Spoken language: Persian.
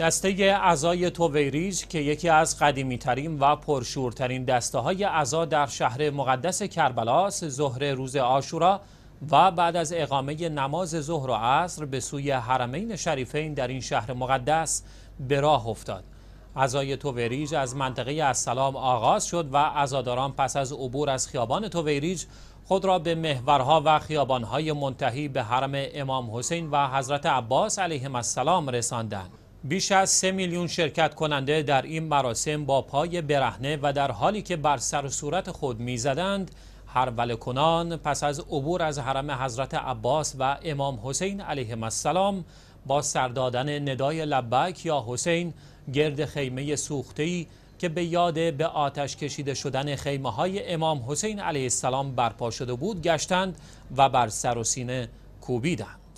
دسته اعضای توویریج که یکی از قدیمیترین و پرشورترین دسته های اعضا در شهر مقدس کربلاس، ظهر روز آشورا و بعد از اقامه نماز ظهر و عصر به سوی حرمین شریفین در این شهر مقدس به راه افتاد اعضای توویریج از منطقه السلام آغاز شد و عزاداران پس از عبور از خیابان توویریج خود را به محورها و خیابانهای منتهی به حرم امام حسین و حضرت عباس علیهم السلام رساندند بیش از سه میلیون شرکت کننده در این مراسم با پای برهنه و در حالی که بر سر صورت خود میزدند هر کنان پس از عبور از حرم حضرت عباس و امام حسین علیه السلام با سردادن ندای لبک یا حسین گرد خیمه سوختهی که به یاد به آتش کشیده شدن خیمه های امام حسین علیه السلام برپا شده بود گشتند و بر سر و سینه کوبیدند.